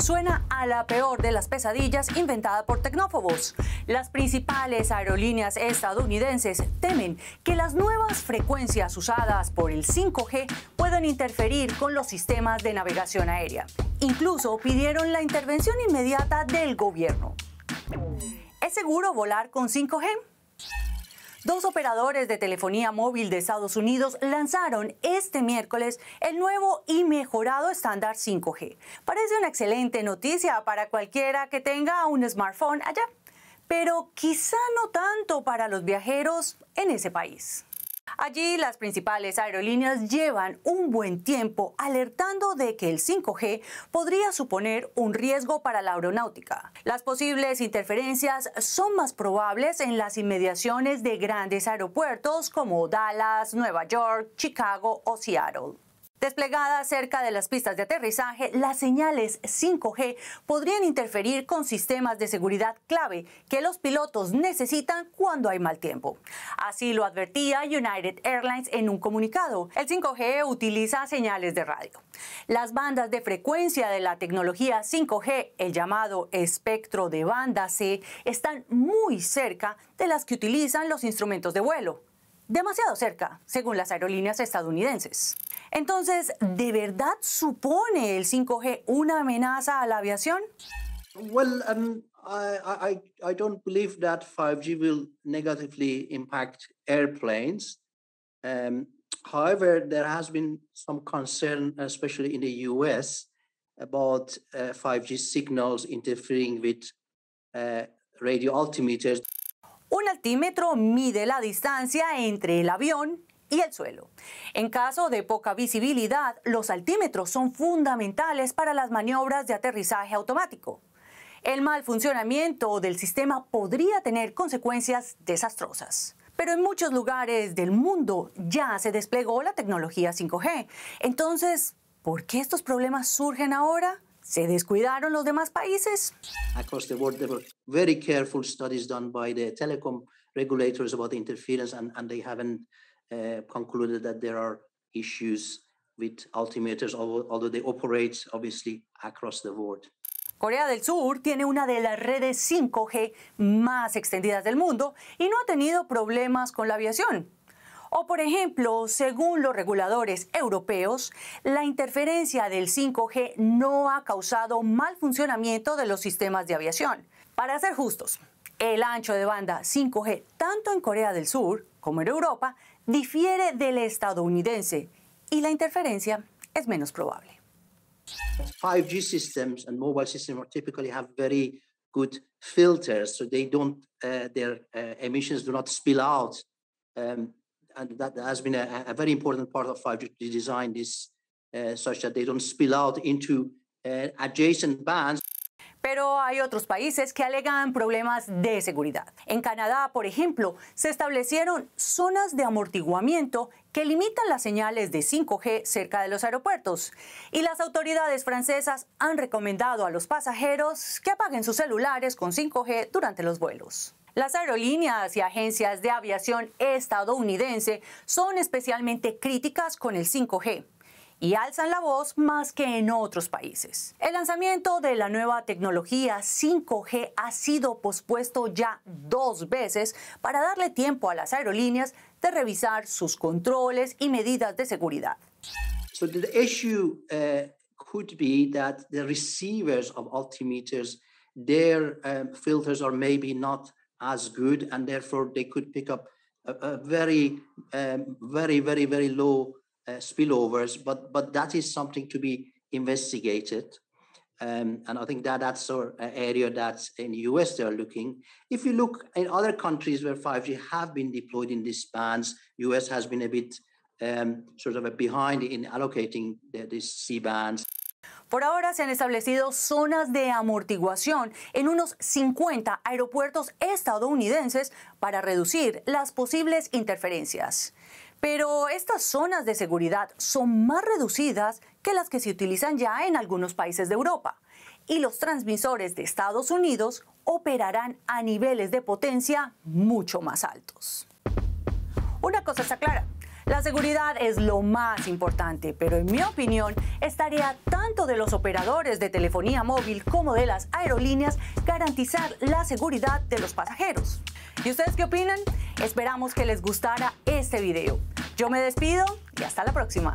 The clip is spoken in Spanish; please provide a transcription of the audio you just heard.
suena a la peor de las pesadillas inventada por tecnófobos. Las principales aerolíneas estadounidenses temen que las nuevas frecuencias usadas por el 5G puedan interferir con los sistemas de navegación aérea. Incluso pidieron la intervención inmediata del gobierno. ¿Es seguro volar con 5G? Dos operadores de telefonía móvil de Estados Unidos lanzaron este miércoles el nuevo y mejorado estándar 5G. Parece una excelente noticia para cualquiera que tenga un smartphone allá, pero quizá no tanto para los viajeros en ese país. Allí las principales aerolíneas llevan un buen tiempo alertando de que el 5G podría suponer un riesgo para la aeronáutica. Las posibles interferencias son más probables en las inmediaciones de grandes aeropuertos como Dallas, Nueva York, Chicago o Seattle. Desplegada cerca de las pistas de aterrizaje, las señales 5G podrían interferir con sistemas de seguridad clave que los pilotos necesitan cuando hay mal tiempo. Así lo advertía United Airlines en un comunicado. El 5G utiliza señales de radio. Las bandas de frecuencia de la tecnología 5G, el llamado espectro de banda C, están muy cerca de las que utilizan los instrumentos de vuelo. demasiado cerca, según las aerolíneas estadounidenses. Entonces, ¿de verdad supone el 5G una amenaza a la aviación? Well, um, I, I, I don't believe that 5G will negatively impact airplanes. Um, however, there has been some concern, especially in the US, about uh, 5G signals interfering with uh, radio altimeters. Un altímetro mide la distancia entre el avión y el suelo. En caso de poca visibilidad, los altímetros son fundamentales para las maniobras de aterrizaje automático. El mal funcionamiento del sistema podría tener consecuencias desastrosas. Pero en muchos lugares del mundo ya se desplegó la tecnología 5G. Entonces, ¿por qué estos problemas surgen ahora? ¿Se descuidaron los demás países? Across the world, there were very careful studies done by the telecom regulators about the interference, and, and they haven't uh, concluded that there are issues with altimeters, although they operate obviously across the world. Corea del Sur tiene una de las redes 5G más extendidas del mundo y no ha tenido problemas con la aviación. O, por ejemplo, según los reguladores europeos, la interferencia del 5G no ha causado mal funcionamiento de los sistemas de aviación. Para ser justos, el ancho de banda 5G, tanto en Corea del Sur como en Europa, difiere del estadounidense y la interferencia es menos probable. 5G and that has been a, very important part of 5G design uh, that they don't spill out into uh, adjacent Pero hay otros países que alegan problemas de seguridad. En Canadá, por ejemplo, se establecieron zonas de amortiguamiento que limitan las señales de 5G cerca de los aeropuertos. Y las autoridades francesas han recomendado a los pasajeros que apaguen sus celulares con 5G durante los vuelos. Las aerolíneas y agencias de aviación estadounidense son especialmente críticas con el 5G y alzan la voz más que en otros países. El lanzamiento de la nueva tecnología 5G ha sido pospuesto ya dos veces para darle tiempo a las aerolíneas de revisar sus controles y medidas de seguridad. So the issue eh, could be that the receivers of altimeters, their eh, filters are maybe not as good, and therefore they could pick up a, a very, um, very, very, very low uh, spillovers. But but that is something to be investigated, um, and I think that that's an uh, area that in the US they are looking. If you look in other countries where 5G have been deployed in these bands, US has been a bit um, sort of behind in allocating the, these C bands. Por ahora se han establecido zonas de amortiguación en unos 50 aeropuertos estadounidenses para reducir las posibles interferencias. Pero estas zonas de seguridad son más reducidas que las que se utilizan ya en algunos países de Europa. Y los transmisores de Estados Unidos operarán a niveles de potencia mucho más altos. Una cosa está clara, la seguridad es lo más importante, pero en mi opinión estaría tanto de los operadores de telefonía móvil como de las aerolíneas garantizar la seguridad de los pasajeros. ¿Y ustedes qué opinan? Esperamos que les gustara este video. Yo me despido y hasta la próxima.